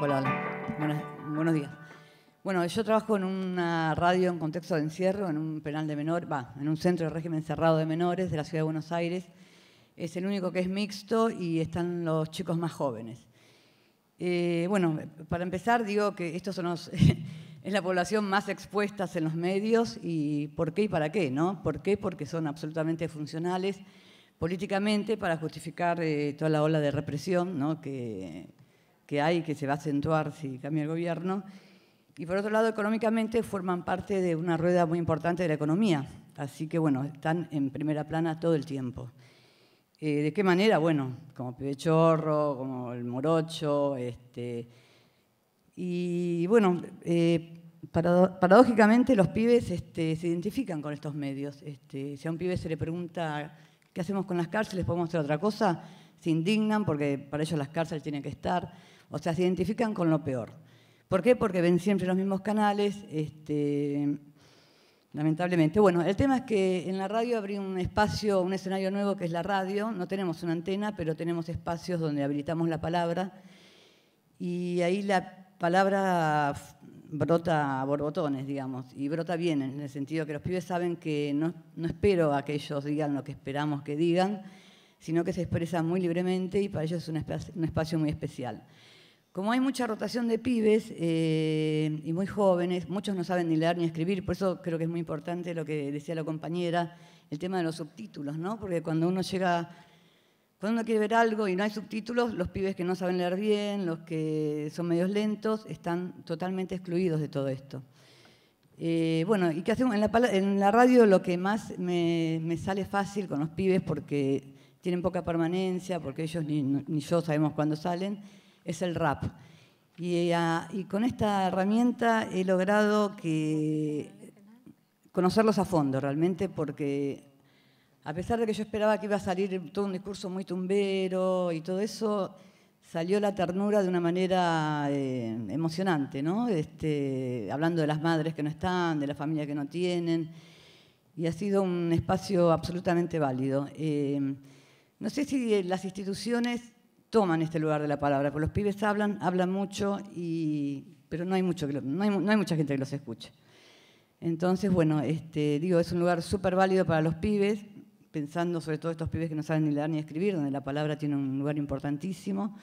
Hola, buenos días. Bueno, yo trabajo en una radio en contexto de encierro, en un penal de menores, va, en un centro de régimen cerrado de menores de la ciudad de Buenos Aires. Es el único que es mixto y están los chicos más jóvenes. Eh, bueno, para empezar digo que estos es la población más expuesta en los medios y por qué y para qué, ¿no? ¿Por qué? Porque son absolutamente funcionales políticamente para justificar eh, toda la ola de represión ¿no? que, que hay, que se va a acentuar si cambia el gobierno. Y por otro lado, económicamente forman parte de una rueda muy importante de la economía. Así que, bueno, están en primera plana todo el tiempo. Eh, ¿De qué manera? Bueno, como pibe chorro, como el Morocho. Este, y bueno, eh, paradójicamente los pibes este, se identifican con estos medios. Este, si a un pibe se le pregunta qué hacemos con las cárceles, podemos hacer otra cosa, se indignan porque para ellos las cárceles tienen que estar, o sea, se identifican con lo peor. ¿Por qué? Porque ven siempre los mismos canales, este, lamentablemente. Bueno, el tema es que en la radio abrí un espacio, un escenario nuevo que es la radio, no tenemos una antena, pero tenemos espacios donde habilitamos la palabra y ahí la palabra brota a borbotones, digamos, y brota bien, en el sentido que los pibes saben que no, no espero a que ellos digan lo que esperamos que digan, sino que se expresa muy libremente y para ellos es un espacio, muy especial. Como hay mucha rotación de pibes eh, y muy jóvenes, muchos no saben ni leer ni escribir, por eso creo que es muy importante lo que decía la compañera, el tema de los subtítulos, ¿no? Porque cuando uno llega, cuando uno quiere ver algo y no hay subtítulos, los pibes que no saben leer bien, los que son medios lentos, están totalmente excluidos de todo esto. Eh, bueno, ¿y qué hacemos? En la, radio lo que más me, me sale fácil con los pibes porque tienen poca permanencia, porque ellos ni, yo sabemos cuándo salen, es el rap. Ah, y, con esta herramienta he logrado que conocerlos a fondo realmente, porque a pesar de que yo esperaba que iba a salir todo un discurso muy tumbero y todo eso, salió la ternura de una manera eh, emocionante, ¿no? Este, hablando de las madres que no están, de la familia que no tienen, y ha sido un espacio absolutamente válido. Eh, no sé si eh, las instituciones toman este lugar de la palabra, porque los pibes hablan, hablan mucho, pero no hay, mucho, no hay mucha gente que los escuche. Entonces, bueno, este, digo, es un lugar súper válido para los pibes, pensando sobre todo estos pibes que no saben ni leer ni escribir, donde la palabra tiene un lugar importantísimo.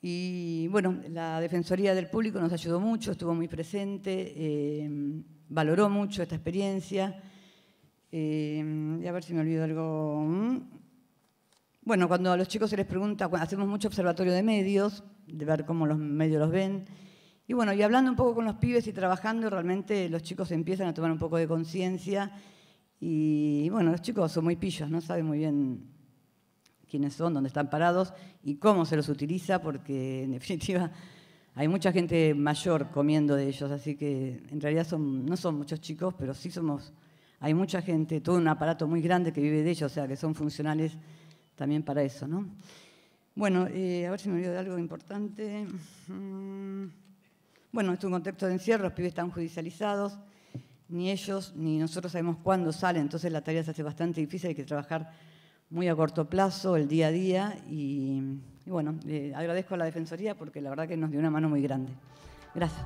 Y bueno, la Defensoría del Público nos ayudó mucho, estuvo muy presente, em, valoró mucho esta experiencia. Em, y a ver si me olvido algo. Bueno, cuando a los chicos se les pregunta, hacemos mucho observatorio de medios, de ver cómo los medios los ven. Y bueno, y hablando un poco con los pibes y trabajando, realmente los chicos empiezan a tomar un poco de conciencia. Y bueno, los chicos son muy pillos, no saben muy bien quiénes son, dónde están parados y cómo se los utiliza, porque en definitiva hay mucha gente mayor comiendo de ellos, así que en realidad son, no son muchos chicos, pero sí somos, hay mucha gente, todo un aparato muy grande que vive de ellos, o sea que son funcionales también para eso. ¿no? Bueno, eh, a ver si me olvido de algo importante. Mm. Bueno, es un contexto de encierro, los pibes están judicializados, ni ellos ni nosotros sabemos cuándo salen, entonces la tarea se hace bastante difícil, hay que trabajar muy a corto plazo, el día a día, y, bueno, eh, agradezco a la Defensoría porque la verdad que nos dio una mano muy grande. Gracias.